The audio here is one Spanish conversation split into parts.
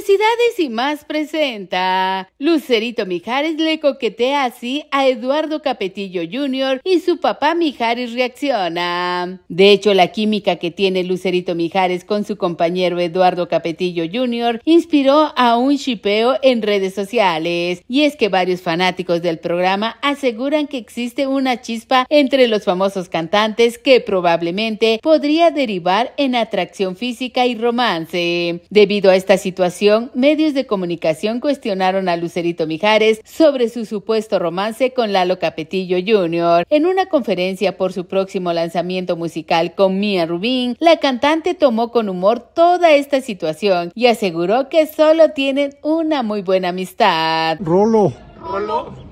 Curiosidades y más presenta. Lucerito Mijares le coquetea así a Eduardo Capetillo Jr. y su papá Mijares reacciona. De hecho, la química que tiene Lucerito Mijares con su compañero Eduardo Capetillo Jr. inspiró a un chipeo en redes sociales. Y es que varios fanáticos del programa aseguran que existe una chispa entre los famosos cantantes que probablemente podría derivar en atracción física y romance. Debido a esta situación, medios de comunicación cuestionaron a Lucerito Mijares sobre su supuesto romance con Lalo Capetillo Jr. En una conferencia por su próximo lanzamiento musical con Mia Rubin, la cantante tomó con humor toda esta situación y aseguró que solo tienen una muy buena amistad. Rolo. Rolo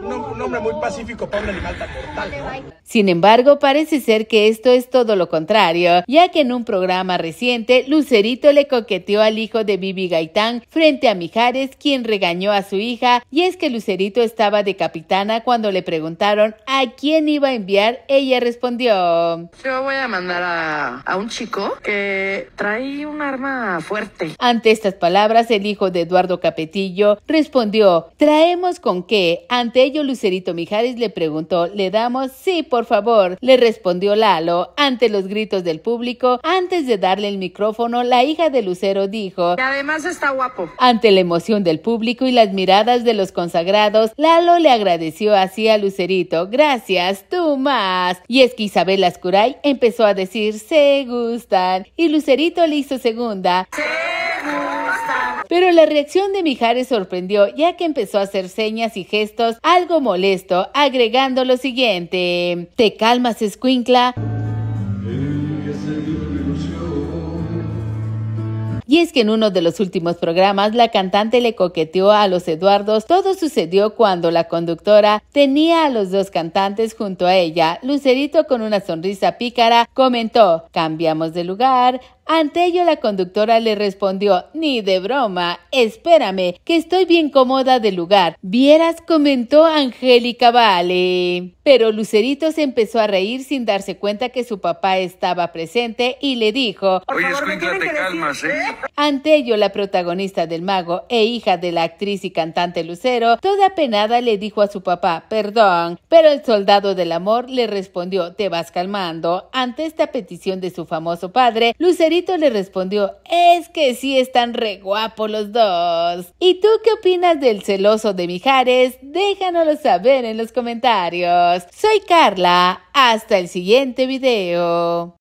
un, hombre muy pacífico para un animal Sin embargo, parece ser que esto es todo lo contrario, ya que en un programa reciente, Lucerito le coqueteó al hijo de Bibi Gaitán frente a Mijares, quien regañó a su hija, y es que Lucerito estaba de capitana cuando le preguntaron a quién iba a enviar, ella respondió. Yo voy a mandar a, un chico que trae un arma fuerte. Ante estas palabras, el hijo de Eduardo Capetillo respondió, traemos con qué, ante ello, Lucerito Mijares le preguntó, ¿le damos? Sí, por favor, le respondió Lalo. Ante los gritos del público, antes de darle el micrófono, la hija de Lucero dijo, y además está guapo. Ante la emoción del público y las miradas de los consagrados, Lalo le agradeció así a Lucerito, gracias, tú más. Y es que Isabel Ascuray empezó a decir, se gustan, y Lucerito le hizo segunda. Pero la reacción de Mijares sorprendió ya que empezó a hacer señas y gestos algo molesto, agregando lo siguiente. ¿Te calmas, escuincla? Y es que en uno de los últimos programas la cantante le coqueteó a los Eduardos. Todo sucedió cuando la conductora tenía a los dos cantantes junto a ella. Lucerito con una sonrisa pícara comentó, cambiamos de lugar, ante ello la conductora le respondió, ni de broma, espérame, que estoy bien cómoda de lugar. Vieras, comentó Angélica Vale. Pero Lucerito se empezó a reír sin darse cuenta que su papá estaba presente y le dijo, Oye, calmas, ¿eh? Ante ello la protagonista del mago e hija de la actriz y cantante Lucero, toda penada le dijo a su papá, perdón, pero el soldado del amor le respondió, te vas calmando. Ante esta petición de su famoso padre, Lucerito le respondió, es que sí están re guapos los dos. ¿Y tú qué opinas del celoso de Mijares? Déjanoslo saber en los comentarios. Soy Carla, hasta el siguiente video.